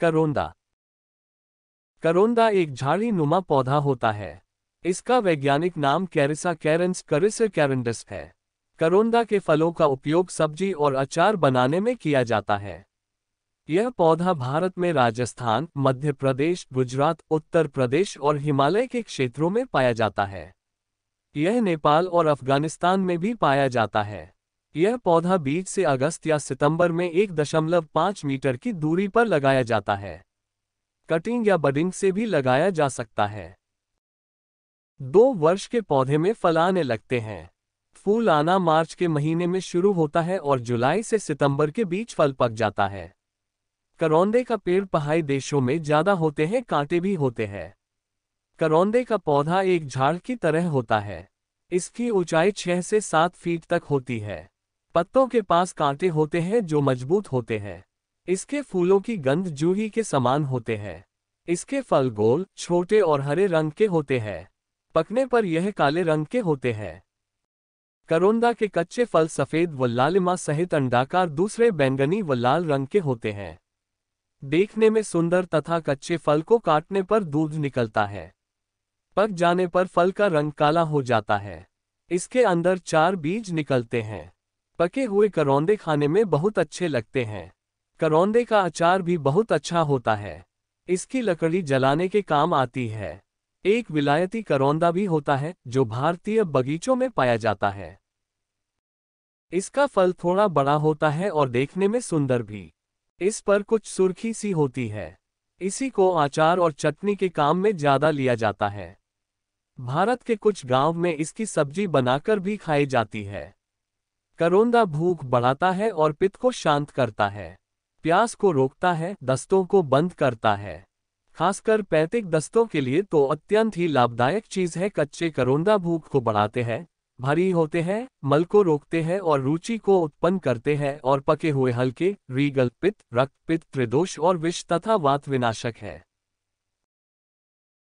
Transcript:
करोंदा करोंदा एक झाड़ी नुमा पौधा होता है इसका वैज्ञानिक नाम कैरिसा कैरेंस करिस कैरेंडस है करोंदा के फलों का उपयोग सब्जी और अचार बनाने में किया जाता है यह पौधा भारत में राजस्थान मध्य प्रदेश गुजरात उत्तर प्रदेश और हिमालय के क्षेत्रों में पाया जाता है यह नेपाल और अफगानिस्तान में भी पाया जाता है यह पौधा बीज से अगस्त या सितंबर में एक दशमलव पाँच मीटर की दूरी पर लगाया जाता है कटिंग या बडिंग से भी लगाया जा सकता है दो वर्ष के पौधे में फल आने लगते हैं फूल आना मार्च के महीने में शुरू होता है और जुलाई से सितंबर के बीच फल पक जाता है करौंदे का पेड़ पहाड़ी देशों में ज्यादा होते हैं कांटे भी होते हैं करौंदे का पौधा एक झाड़ की तरह होता है इसकी ऊंचाई छह से सात फीट तक होती है पत्तों के पास कांटे होते हैं जो मजबूत होते हैं इसके फूलों की गंध जूही के समान होते हैं इसके फल गोल छोटे और हरे रंग के होते हैं पकने पर यह काले रंग के होते हैं करोंदा के कच्चे फल सफेद व लालिमा सहित अंडाकार दूसरे बैंगनी व लाल रंग के होते हैं देखने में सुंदर तथा कच्चे फल को काटने पर दूध निकलता है पक जाने पर फल का रंग काला हो जाता है इसके अंदर चार बीज निकलते हैं पके हुए करौंदे खाने में बहुत अच्छे लगते हैं करौंदे का अचार भी बहुत अच्छा होता है इसकी लकड़ी जलाने के काम आती है एक विलायती करौंदा भी होता है जो भारतीय बगीचों में पाया जाता है इसका फल थोड़ा बड़ा होता है और देखने में सुंदर भी इस पर कुछ सुर्खी सी होती है इसी को आचार और चटनी के काम में ज्यादा लिया जाता है भारत के कुछ गांव में इसकी सब्जी बनाकर भी खाई जाती है करोंदा भूख बढ़ाता है और पित्त को शांत करता है प्यास को रोकता है दस्तों को बंद करता है खासकर पैतिक दस्तों के लिए तो अत्यंत ही लाभदायक चीज है कच्चे करोंदा भूख को बढ़ाते हैं भारी होते हैं मल को रोकते हैं और रुचि को उत्पन्न करते हैं और पके हुए हल्के रीगल पित्त रक्त पित्त त्रिदोष और विष तथा वात विनाशक है